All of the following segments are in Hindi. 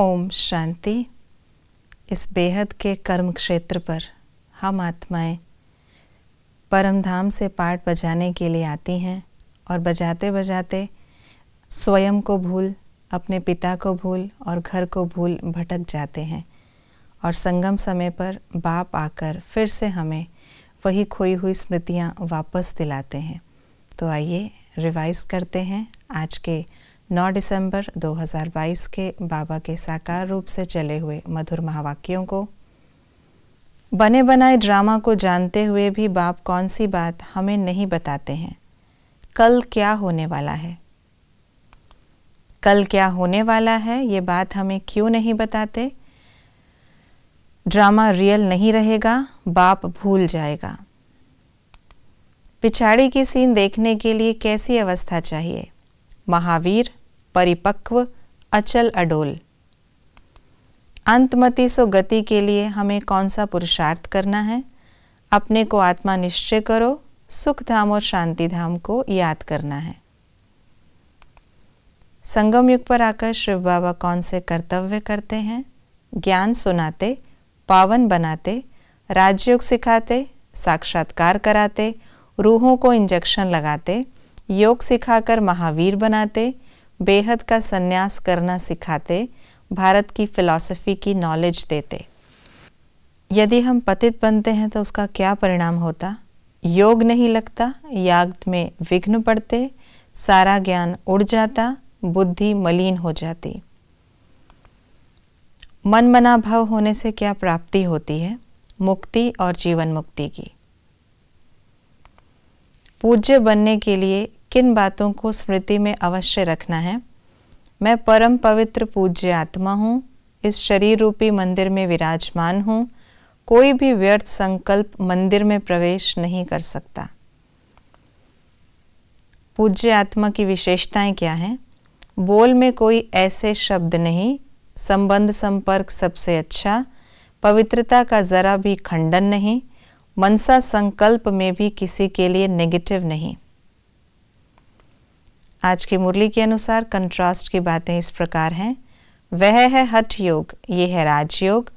ओम शांति इस बेहद के कर्म क्षेत्र पर हम आत्माएं परम धाम से पाठ बजाने के लिए आती हैं और बजाते बजाते स्वयं को भूल अपने पिता को भूल और घर को भूल भटक जाते हैं और संगम समय पर बाप आकर फिर से हमें वही खोई हुई स्मृतियाँ वापस दिलाते हैं तो आइए रिवाइज करते हैं आज के 9 दिसंबर 2022 के बाबा के साकार रूप से चले हुए मधुर महावाक्यों को बने बनाए ड्रामा को जानते हुए भी बाप कौन सी बात हमें नहीं बताते हैं कल क्या होने वाला है कल क्या होने वाला है ये बात हमें क्यों नहीं बताते ड्रामा रियल नहीं रहेगा बाप भूल जाएगा पिछाड़ी की सीन देखने के लिए कैसी अवस्था चाहिए महावीर परिपक्व अचल अडोल अंतमति सो गति के लिए हमें कौन सा पुरुषार्थ करना है अपने को आत्मा निश्चय करो सुख धाम और शांति धाम को याद करना है संगम युग पर आकर शिव बाबा कौन से कर्तव्य करते हैं ज्ञान सुनाते पावन बनाते राजयोग सिखाते साक्षात्कार कराते रूहों को इंजेक्शन लगाते योग सिखाकर महावीर बनाते बेहद का संन्यास करना सिखाते भारत की फिलॉसफी की नॉलेज देते यदि हम पतित बनते हैं तो उसका क्या परिणाम होता योग नहीं लगता याग में विघ्न पड़ते सारा ज्ञान उड़ जाता बुद्धि मलिन हो जाती मन मना भाव होने से क्या प्राप्ति होती है मुक्ति और जीवन मुक्ति की पूज्य बनने के लिए किन बातों को स्मृति में अवश्य रखना है मैं परम पवित्र पूज्य आत्मा हूँ इस शरीर रूपी मंदिर में विराजमान हूँ कोई भी व्यर्थ संकल्प मंदिर में प्रवेश नहीं कर सकता पूज्य आत्मा की विशेषताएं क्या हैं बोल में कोई ऐसे शब्द नहीं संबंध संपर्क सबसे अच्छा पवित्रता का ज़रा भी खंडन नहीं मनसा संकल्प में भी किसी के लिए नेगेटिव नहीं आज की मुरली के अनुसार कंट्रास्ट की बातें इस प्रकार हैं वह है हठ योग ये है राजयोग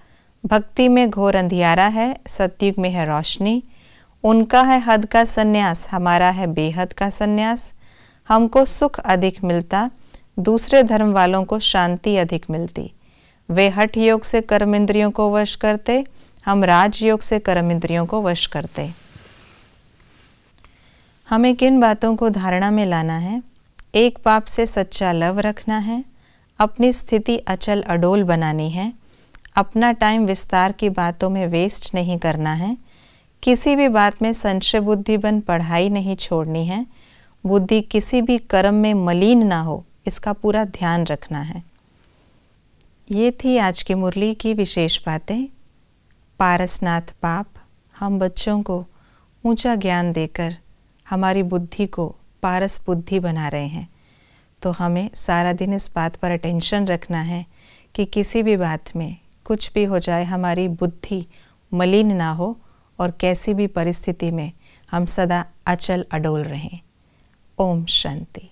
भक्ति में घोर अंधियारा है सत्युग में है रोशनी उनका है हद का सन्यास हमारा है बेहद का सन्यास हमको सुख अधिक मिलता दूसरे धर्म वालों को शांति अधिक मिलती वे हठ योग से कर्म इंद्रियों को वश करते हम राजयोग से कर्म इंद्रियों को वश करते हमें किन बातों को धारणा में लाना है एक पाप से सच्चा लव रखना है अपनी स्थिति अचल अडोल बनानी है अपना टाइम विस्तार की बातों में वेस्ट नहीं करना है किसी भी बात में संशय बुद्धि बन पढ़ाई नहीं छोड़नी है बुद्धि किसी भी कर्म में मलिन ना हो इसका पूरा ध्यान रखना है ये थी आज की मुरली की विशेष बातें पारसनाथ पाप हम बच्चों को ऊंचा ज्ञान देकर हमारी बुद्धि को पारस बुद्धि बना रहे हैं तो हमें सारा दिन इस बात पर अटेंशन रखना है कि किसी भी बात में कुछ भी हो जाए हमारी बुद्धि मलिन ना हो और कैसी भी परिस्थिति में हम सदा अचल अडोल रहें ओम शांति